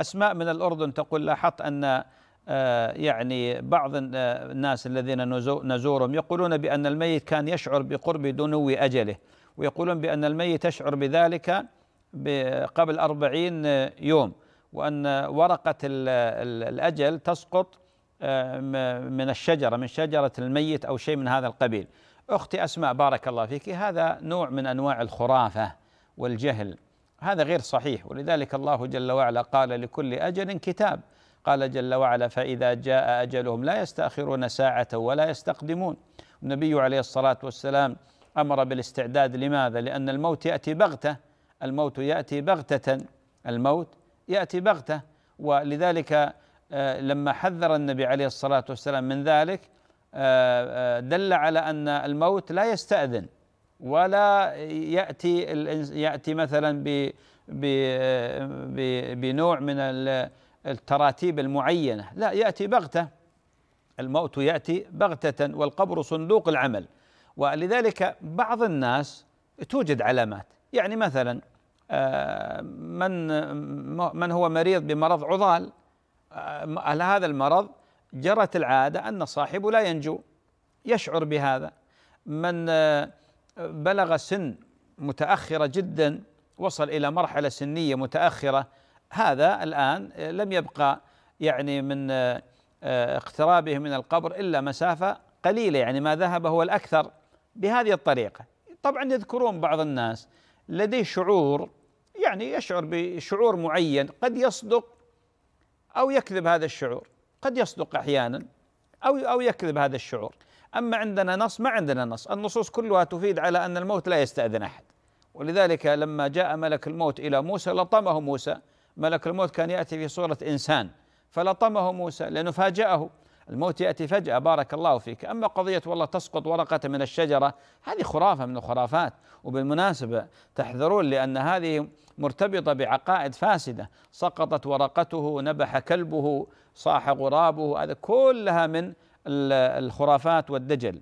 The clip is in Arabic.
أسماء من الأردن تقول لاحظت أن آه، يعني بعض آه، الناس الذين نزورهم يقولون بأن الميت كان يشعر بقرب دنو أجله ويقولون بأن الميت يشعر بذلك قبل أربعين آه، يوم وأن ورقة الأجل تسقط من الشجرة من شجرة الميت أو شيء من هذا القبيل أختي أسماء بارك الله فيك هذا نوع من أنواع الخرافة والجهل هذا غير صحيح ولذلك الله جل وعلا قال لكل اجل كتاب قال جل وعلا فاذا جاء اجلهم لا يستاخرون ساعه ولا يستقدمون النبي عليه الصلاه والسلام امر بالاستعداد لماذا؟ لان الموت ياتي بغته الموت ياتي بغته الموت ياتي بغته ولذلك آه، لما حذر النبي عليه الصلاه والسلام من ذلك آه، آه، دل على ان الموت لا يستاذن ولا ياتي ياتي مثلا ب بنوع من التراتيب المعينه لا ياتي بغته الموت ياتي بغته والقبر صندوق العمل ولذلك بعض الناس توجد علامات يعني مثلا آه، من من هو مريض بمرض عضال على آه، هذا المرض جرت العاده ان صاحبه لا ينجو يشعر بهذا من آه، بلغ سن متأخرة جدا وصل إلى مرحلة سنية متأخرة هذا الآن لم يبقى يعني من آه، اقترابه من القبر إلا مسافة قليلة يعني ما ذهب هو الأكثر بهذه الطريقة طبعا يذكرون بعض الناس لديه شعور يعني يشعر بشعور معين قد يصدق أو يكذب هذا الشعور قد يصدق أحيانا أو أو يكذب هذا الشعور أما عندنا نص ما عندنا نص النصوص كلها تفيد على أن الموت لا يستأذن أحد ولذلك لما جاء ملك الموت إلى موسى لطمه موسى ملك الموت كان يأتي في صورة إنسان فلطمه موسى لأنه فاجأه الموت يأتي فجأة بارك الله فيك أما قضية والله تسقط ورقة من الشجرة هذه خرافة من الخرافات وبالمناسبة تحذرون لأن هذه مرتبطة بعقائد فاسدة سقطت ورقته نبح كلبه صاح غرابه هذا كلها من الخرافات والدجل